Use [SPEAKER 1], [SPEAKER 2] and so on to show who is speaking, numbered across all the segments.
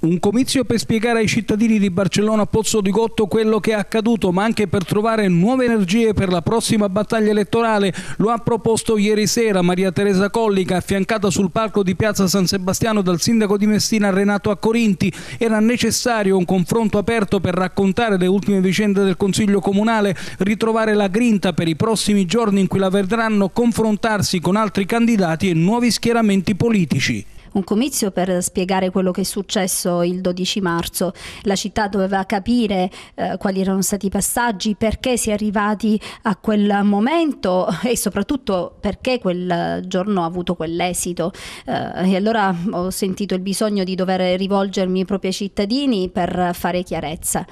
[SPEAKER 1] Un comizio per spiegare ai cittadini di Barcellona Pozzo di Gotto quello che è accaduto, ma anche per trovare nuove energie per la prossima battaglia elettorale. Lo ha proposto ieri sera Maria Teresa Collica, affiancata sul palco di Piazza San Sebastiano dal sindaco di Messina Renato Accorinti. Era necessario un confronto aperto per raccontare le ultime vicende del Consiglio Comunale, ritrovare la grinta per i prossimi giorni in cui la vedranno confrontarsi con altri candidati e nuovi schieramenti politici
[SPEAKER 2] un comizio per spiegare quello che è successo il 12 marzo. La città doveva capire eh, quali erano stati i passaggi, perché si è arrivati a quel momento e soprattutto perché quel giorno ha avuto quell'esito. Eh, e allora ho sentito il bisogno di dover rivolgermi ai propri cittadini per fare chiarezza.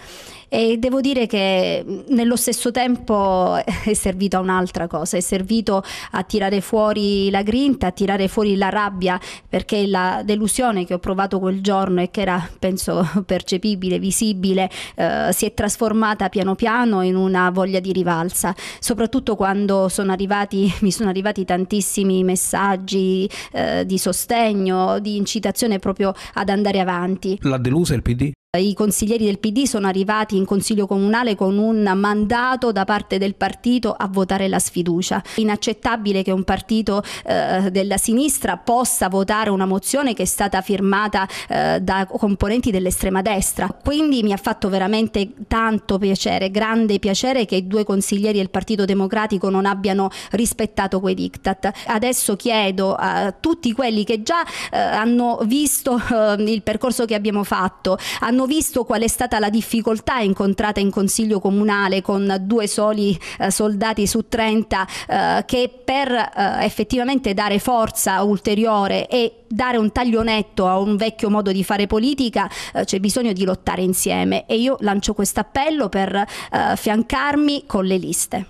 [SPEAKER 2] E devo dire che nello stesso tempo è servito a un'altra cosa, è servito a tirare fuori la grinta, a tirare fuori la rabbia, perché della delusione che ho provato quel giorno e che era, penso, percepibile, visibile, eh, si è trasformata piano piano in una voglia di rivalsa, soprattutto quando sono arrivati, mi sono arrivati tantissimi messaggi eh, di sostegno, di incitazione proprio ad andare avanti.
[SPEAKER 1] La delusa il PD?
[SPEAKER 2] I consiglieri del PD sono arrivati in Consiglio Comunale con un mandato da parte del partito a votare la sfiducia. inaccettabile che un partito eh, della sinistra possa votare una mozione che è stata firmata eh, da componenti dell'estrema destra. Quindi mi ha fatto veramente tanto piacere, grande piacere che i due consiglieri del Partito Democratico non abbiano rispettato quei diktat. Adesso chiedo a tutti quelli che già eh, hanno visto il percorso che abbiamo fatto, hanno hanno visto qual è stata la difficoltà incontrata in Consiglio Comunale con due soli eh, soldati su 30 eh, che per eh, effettivamente dare forza ulteriore e dare un taglio netto a un vecchio modo di fare politica eh, c'è bisogno di lottare insieme e io lancio questo appello per eh, fiancarmi con le liste.